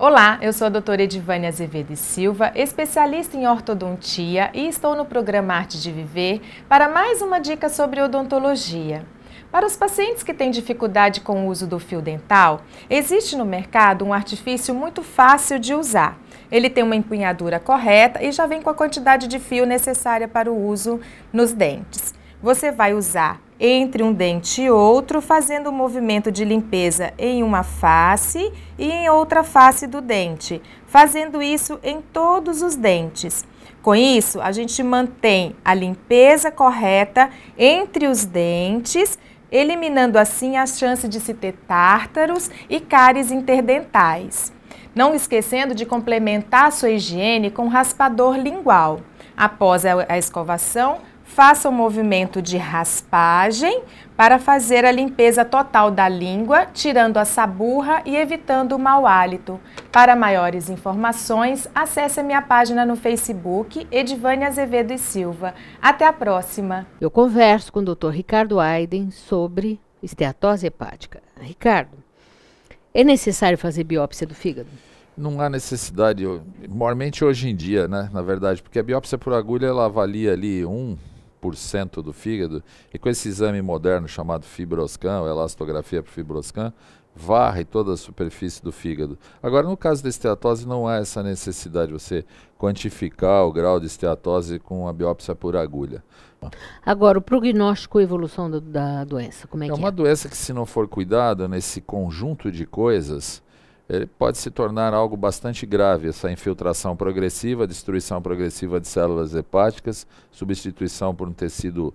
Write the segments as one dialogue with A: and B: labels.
A: Olá, eu sou a doutora Edivânia Azevedo e Silva, especialista em ortodontia e estou no programa Arte de Viver para mais uma dica sobre odontologia. Para os pacientes que têm dificuldade com o uso do fio dental, existe no mercado um artifício muito fácil de usar. Ele tem uma empunhadura correta e já vem com a quantidade de fio necessária para o uso nos dentes. Você vai usar entre um dente e outro, fazendo um movimento de limpeza em uma face e em outra face do dente, fazendo isso em todos os dentes. Com isso, a gente mantém a limpeza correta entre os dentes, eliminando assim a chance de se ter tártaros e cáries interdentais. Não esquecendo de complementar a sua higiene com raspador lingual. Após a escovação, Faça o um movimento de raspagem para fazer a limpeza total da língua, tirando a saburra e evitando o mau hálito. Para maiores informações, acesse a minha página no Facebook, Edivane Azevedo e Silva. Até a próxima!
B: Eu converso com o Dr. Ricardo Aiden sobre esteatose hepática. Ricardo, é necessário fazer biópsia do fígado?
C: não há necessidade, mormente hoje em dia, né? Na verdade, porque a biópsia por agulha ela avalia ali um 90% do fígado, e com esse exame moderno chamado fibroscan, ou elastografia para fibroscan, varre toda a superfície do fígado. Agora, no caso da esteatose, não há essa necessidade de você quantificar o grau de esteatose com uma biópsia por agulha.
B: Agora, o prognóstico e evolução do, da doença, como
C: é, é que é? É uma doença que, se não for cuidada nesse conjunto de coisas, ele pode se tornar algo bastante grave, essa infiltração progressiva, destruição progressiva de células hepáticas, substituição por um tecido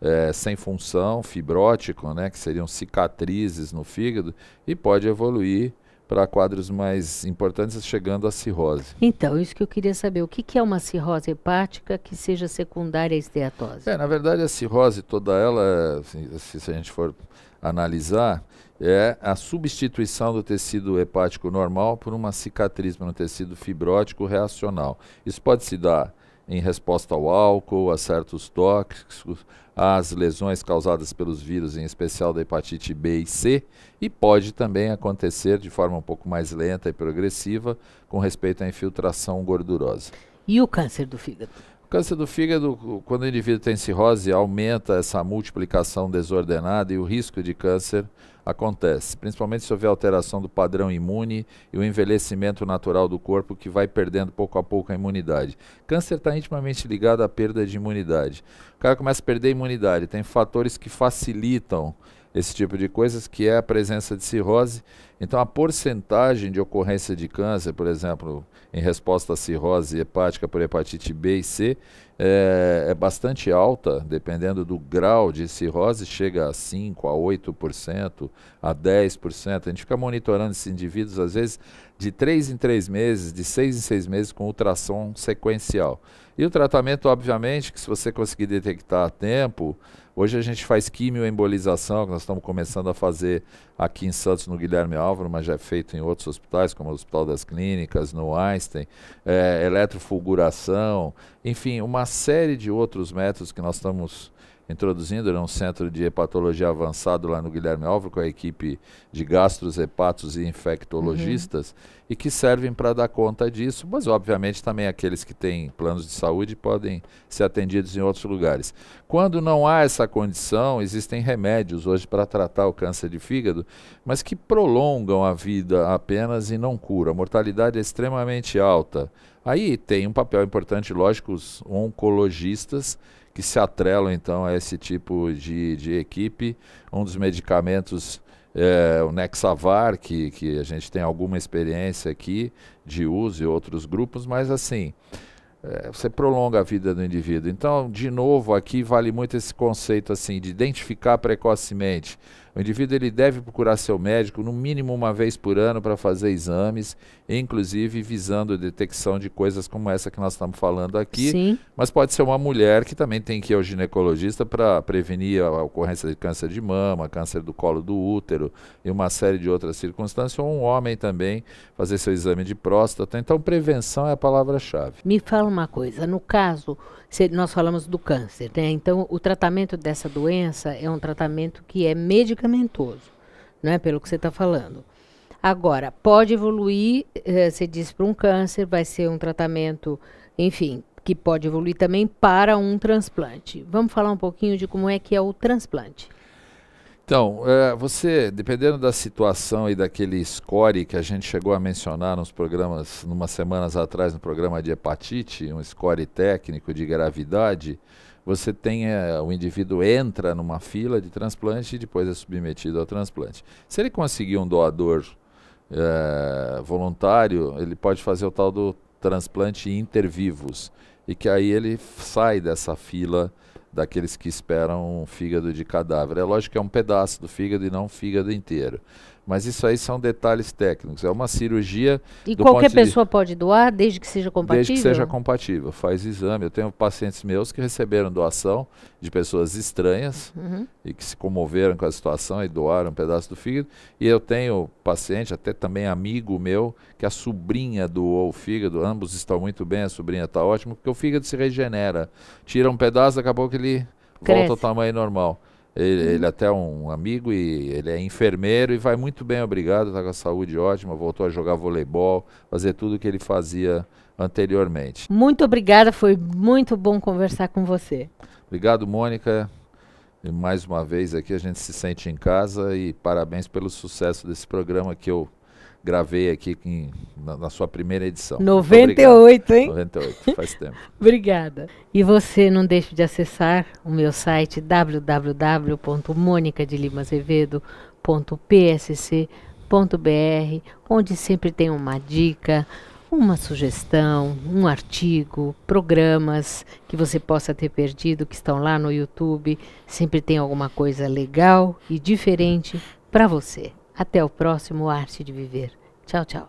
C: é, sem função, fibrótico, né, que seriam cicatrizes no fígado, e pode evoluir para quadros mais importantes, chegando à cirrose.
B: Então, isso que eu queria saber, o que, que é uma cirrose hepática que seja secundária à esteatose?
C: É, na verdade, a cirrose toda ela, assim, se, se a gente for analisar, é a substituição do tecido hepático normal por uma cicatriz um tecido fibrótico reacional. Isso pode se dar em resposta ao álcool, a certos tóxicos, às lesões causadas pelos vírus, em especial da hepatite B e C, e pode também acontecer de forma um pouco mais lenta e progressiva com respeito à infiltração gordurosa. E o
B: câncer do fígado?
C: câncer do fígado, quando o indivíduo tem cirrose, aumenta essa multiplicação desordenada e o risco de câncer acontece, principalmente se houver alteração do padrão imune e o envelhecimento natural do corpo que vai perdendo pouco a pouco a imunidade. Câncer está intimamente ligado à perda de imunidade. O cara começa a perder a imunidade, tem fatores que facilitam esse tipo de coisas, que é a presença de cirrose então, a porcentagem de ocorrência de câncer, por exemplo, em resposta à cirrose hepática por hepatite B e C, é, é bastante alta, dependendo do grau de cirrose, chega a 5%, a 8%, a 10%. A gente fica monitorando esses indivíduos, às vezes, de 3 em 3 meses, de 6 em 6 meses, com ultrassom sequencial. E o tratamento, obviamente, que se você conseguir detectar a tempo, hoje a gente faz quimioembolização, que nós estamos começando a fazer aqui em Santos, no Guilherme Alves, Álvaro, mas já é feito em outros hospitais, como o Hospital das Clínicas, no Einstein, é, eletrofulguração, enfim, uma série de outros métodos que nós estamos introduzindo era né, um centro de hepatologia avançado lá no Guilherme Alves, com a equipe de gastros, hepatos e infectologistas, uhum. e que servem para dar conta disso, mas obviamente também aqueles que têm planos de saúde podem ser atendidos em outros lugares. Quando não há essa condição, existem remédios hoje para tratar o câncer de fígado, mas que prolongam a vida apenas e não curam. A mortalidade é extremamente alta. Aí tem um papel importante, lógico, os oncologistas que se atrelam então a esse tipo de, de equipe. Um dos medicamentos é, o Nexavar, que, que a gente tem alguma experiência aqui de uso e outros grupos, mas assim, é, você prolonga a vida do indivíduo. Então, de novo, aqui vale muito esse conceito assim de identificar precocemente o indivíduo ele deve procurar seu médico no mínimo uma vez por ano para fazer exames, inclusive visando a detecção de coisas como essa que nós estamos falando aqui. Sim. Mas pode ser uma mulher que também tem que ir ao ginecologista para prevenir a ocorrência de câncer de mama, câncer do colo do útero e uma série de outras circunstâncias, ou um homem também fazer seu exame de próstata. Então, prevenção é a palavra-chave. Me fala uma
B: coisa, no caso, nós falamos do câncer, né? Então, o tratamento dessa doença é um tratamento que é medicamentoso medicamentoso, né? Pelo que você está falando. Agora, pode evoluir, eh, você diz para um câncer, vai ser um tratamento, enfim, que pode evoluir também para um transplante. Vamos falar um pouquinho de como é que é o transplante.
C: Então, é, você, dependendo da situação e daquele score que a gente chegou a mencionar nos programas, numas semanas atrás, no programa de hepatite, um score técnico de gravidade, você tem, é, o indivíduo entra numa fila de transplante e depois é submetido ao transplante. Se ele conseguir um doador é, voluntário, ele pode fazer o tal do transplante inter vivos, e que aí ele sai dessa fila daqueles que esperam um fígado de cadáver. É lógico que é um pedaço do fígado e não um fígado inteiro. Mas isso aí são detalhes técnicos. É uma cirurgia. E qualquer pessoa
B: de, pode doar, desde que seja compatível? Desde que seja
C: compatível. Faz exame. Eu tenho pacientes meus que receberam doação de pessoas estranhas uhum. e que se comoveram com a situação e doaram um pedaço do fígado. E eu tenho paciente, até também amigo meu, que a sobrinha doou o fígado. Ambos estão muito bem, a sobrinha está ótima, porque o fígado se regenera. Tira um pedaço, daqui a pouco ele Cresce. volta ao tamanho normal. Ele, uhum. ele, é até é um amigo e ele é enfermeiro e vai muito bem, obrigado, está com a saúde ótima, voltou a jogar voleibol, fazer tudo o que ele fazia anteriormente.
B: Muito obrigada, foi muito bom conversar com você.
C: Obrigado, Mônica. E mais uma vez aqui a gente se sente em casa e parabéns pelo sucesso desse programa que eu gravei aqui com, na, na, sua primeira edição. 98, hein? 98, faz tempo.
B: Obrigada. E você não deixe de acessar o meu site www.monicadelimazevedo.psc.br, onde sempre tem uma dica, uma sugestão, um artigo, programas que você possa ter perdido que estão lá no YouTube. Sempre tem alguma coisa legal e diferente para você. Até o próximo Arte de Viver. Tchau, tchau.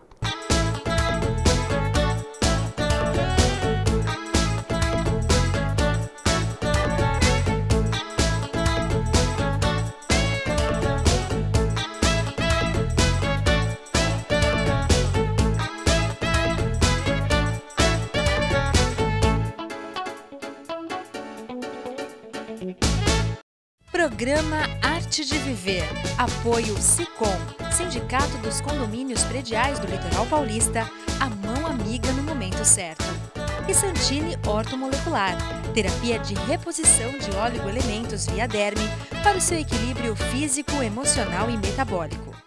A: Programa Arte de Viver. Apoio SICOM, Sindicato dos Condomínios Prediais do Litoral Paulista, a mão amiga no momento certo. E Santini Ortomolecular, terapia de reposição de óleo elementos via derme para o seu equilíbrio físico, emocional e metabólico.